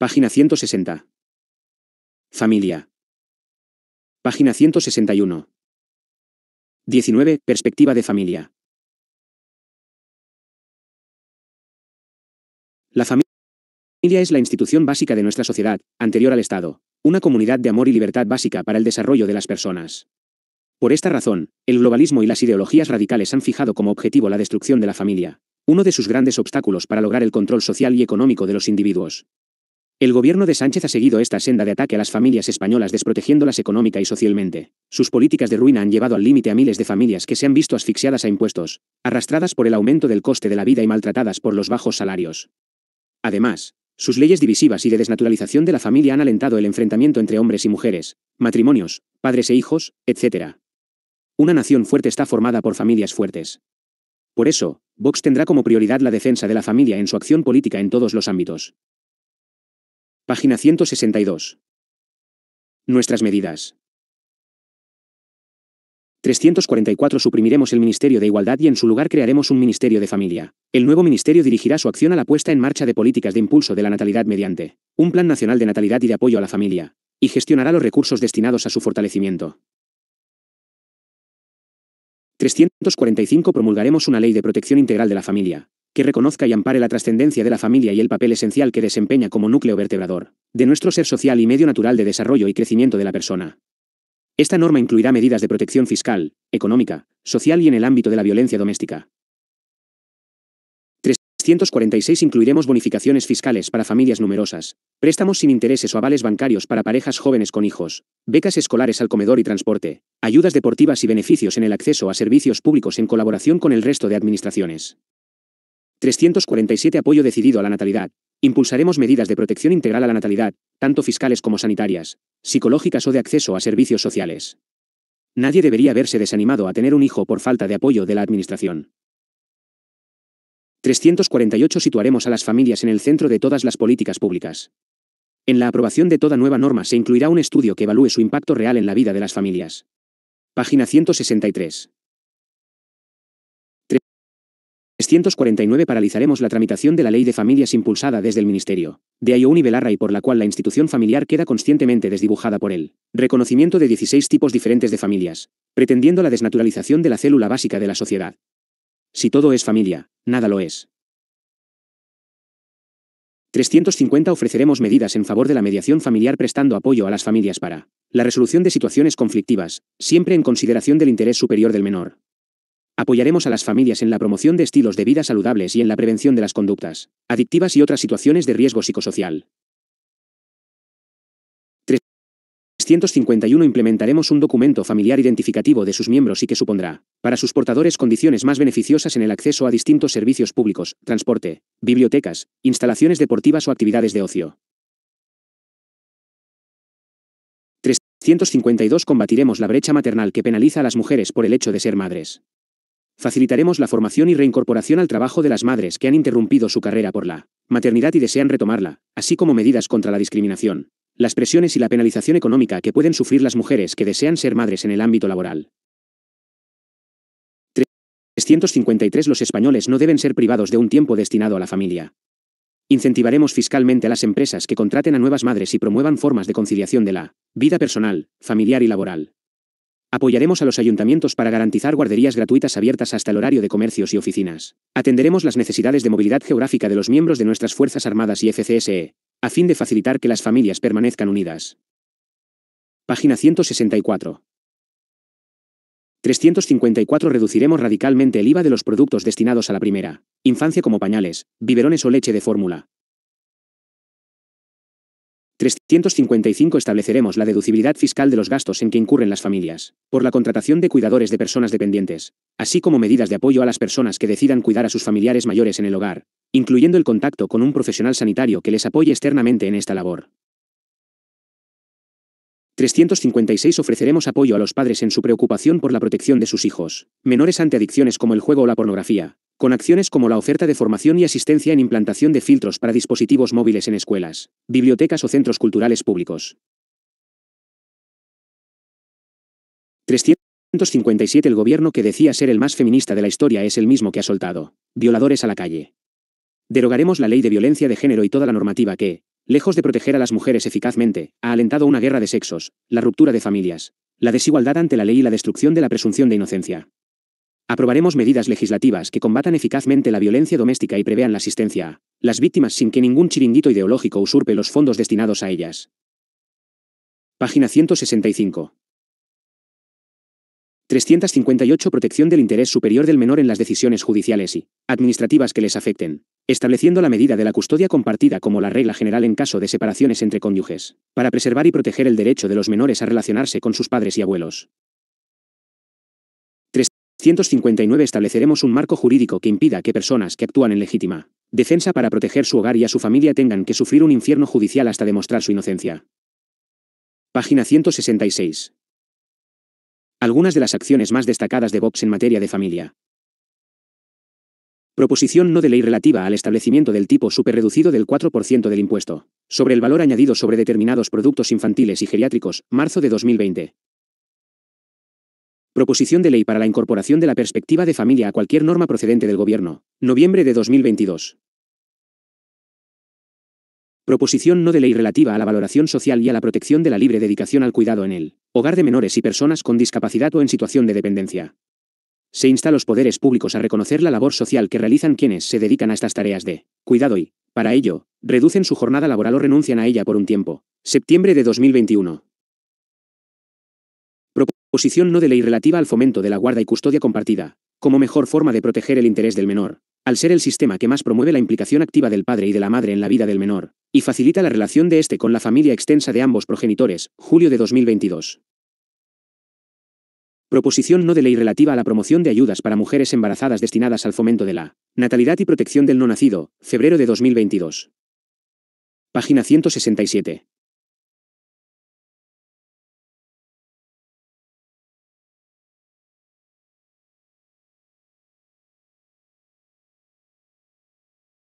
Página 160. Familia. Página 161. 19. Perspectiva de familia. La familia es la institución básica de nuestra sociedad, anterior al Estado, una comunidad de amor y libertad básica para el desarrollo de las personas. Por esta razón, el globalismo y las ideologías radicales han fijado como objetivo la destrucción de la familia, uno de sus grandes obstáculos para lograr el control social y económico de los individuos. El gobierno de Sánchez ha seguido esta senda de ataque a las familias españolas desprotegiéndolas económica y socialmente. Sus políticas de ruina han llevado al límite a miles de familias que se han visto asfixiadas a impuestos, arrastradas por el aumento del coste de la vida y maltratadas por los bajos salarios. Además, sus leyes divisivas y de desnaturalización de la familia han alentado el enfrentamiento entre hombres y mujeres, matrimonios, padres e hijos, etc. Una nación fuerte está formada por familias fuertes. Por eso, Vox tendrá como prioridad la defensa de la familia en su acción política en todos los ámbitos. Página 162. Nuestras medidas. 344 Suprimiremos el Ministerio de Igualdad y en su lugar crearemos un Ministerio de Familia. El nuevo ministerio dirigirá su acción a la puesta en marcha de políticas de impulso de la natalidad mediante un Plan Nacional de Natalidad y de Apoyo a la Familia, y gestionará los recursos destinados a su fortalecimiento. 345 Promulgaremos una ley de protección integral de la familia, que reconozca y ampare la trascendencia de la familia y el papel esencial que desempeña como núcleo vertebrador, de nuestro ser social y medio natural de desarrollo y crecimiento de la persona. Esta norma incluirá medidas de protección fiscal, económica, social y en el ámbito de la violencia doméstica. 346 incluiremos bonificaciones fiscales para familias numerosas, préstamos sin intereses o avales bancarios para parejas jóvenes con hijos, becas escolares al comedor y transporte, ayudas deportivas y beneficios en el acceso a servicios públicos en colaboración con el resto de administraciones. 347 Apoyo decidido a la natalidad. Impulsaremos medidas de protección integral a la natalidad, tanto fiscales como sanitarias, psicológicas o de acceso a servicios sociales. Nadie debería verse desanimado a tener un hijo por falta de apoyo de la Administración. 348 Situaremos a las familias en el centro de todas las políticas públicas. En la aprobación de toda nueva norma se incluirá un estudio que evalúe su impacto real en la vida de las familias. Página 163. 349 paralizaremos la tramitación de la ley de familias impulsada desde el Ministerio de Ayouni Belarra y por la cual la institución familiar queda conscientemente desdibujada por él. Reconocimiento de 16 tipos diferentes de familias, pretendiendo la desnaturalización de la célula básica de la sociedad. Si todo es familia, nada lo es. 350 Ofreceremos medidas en favor de la mediación familiar prestando apoyo a las familias para la resolución de situaciones conflictivas, siempre en consideración del interés superior del menor. Apoyaremos a las familias en la promoción de estilos de vida saludables y en la prevención de las conductas adictivas y otras situaciones de riesgo psicosocial. 351 Implementaremos un documento familiar identificativo de sus miembros y que supondrá, para sus portadores, condiciones más beneficiosas en el acceso a distintos servicios públicos, transporte, bibliotecas, instalaciones deportivas o actividades de ocio. 352 Combatiremos la brecha maternal que penaliza a las mujeres por el hecho de ser madres facilitaremos la formación y reincorporación al trabajo de las madres que han interrumpido su carrera por la maternidad y desean retomarla, así como medidas contra la discriminación, las presiones y la penalización económica que pueden sufrir las mujeres que desean ser madres en el ámbito laboral. 353 Los españoles no deben ser privados de un tiempo destinado a la familia. Incentivaremos fiscalmente a las empresas que contraten a nuevas madres y promuevan formas de conciliación de la vida personal, familiar y laboral. Apoyaremos a los ayuntamientos para garantizar guarderías gratuitas abiertas hasta el horario de comercios y oficinas. Atenderemos las necesidades de movilidad geográfica de los miembros de nuestras Fuerzas Armadas y FCSE, a fin de facilitar que las familias permanezcan unidas. Página 164. 354 Reduciremos radicalmente el IVA de los productos destinados a la primera infancia como pañales, biberones o leche de fórmula, 355 Estableceremos la deducibilidad fiscal de los gastos en que incurren las familias, por la contratación de cuidadores de personas dependientes, así como medidas de apoyo a las personas que decidan cuidar a sus familiares mayores en el hogar, incluyendo el contacto con un profesional sanitario que les apoye externamente en esta labor. 356 Ofreceremos apoyo a los padres en su preocupación por la protección de sus hijos, menores ante adicciones como el juego o la pornografía, con acciones como la oferta de formación y asistencia en implantación de filtros para dispositivos móviles en escuelas, bibliotecas o centros culturales públicos. 357 El gobierno que decía ser el más feminista de la historia es el mismo que ha soltado. Violadores a la calle. Derogaremos la ley de violencia de género y toda la normativa que, lejos de proteger a las mujeres eficazmente, ha alentado una guerra de sexos, la ruptura de familias, la desigualdad ante la ley y la destrucción de la presunción de inocencia. Aprobaremos medidas legislativas que combatan eficazmente la violencia doméstica y prevean la asistencia a las víctimas sin que ningún chiringuito ideológico usurpe los fondos destinados a ellas. Página 165. 358 Protección del interés superior del menor en las decisiones judiciales y administrativas que les afecten estableciendo la medida de la custodia compartida como la regla general en caso de separaciones entre cónyuges, para preservar y proteger el derecho de los menores a relacionarse con sus padres y abuelos. 359 Estableceremos un marco jurídico que impida que personas que actúan en legítima defensa para proteger su hogar y a su familia tengan que sufrir un infierno judicial hasta demostrar su inocencia. Página 166. Algunas de las acciones más destacadas de Vox en materia de familia Proposición no de ley relativa al establecimiento del tipo superreducido del 4% del impuesto sobre el valor añadido sobre determinados productos infantiles y geriátricos, marzo de 2020. Proposición de ley para la incorporación de la perspectiva de familia a cualquier norma procedente del Gobierno, noviembre de 2022. Proposición no de ley relativa a la valoración social y a la protección de la libre dedicación al cuidado en el hogar de menores y personas con discapacidad o en situación de dependencia, se insta a los poderes públicos a reconocer la labor social que realizan quienes se dedican a estas tareas de cuidado y, para ello, reducen su jornada laboral o renuncian a ella por un tiempo. Septiembre de 2021. Proposición no de ley relativa al fomento de la guarda y custodia compartida, como mejor forma de proteger el interés del menor, al ser el sistema que más promueve la implicación activa del padre y de la madre en la vida del menor, y facilita la relación de éste con la familia extensa de ambos progenitores, julio de 2022. Proposición no de ley relativa a la promoción de ayudas para mujeres embarazadas destinadas al fomento de la natalidad y protección del no nacido, febrero de 2022. Página 167.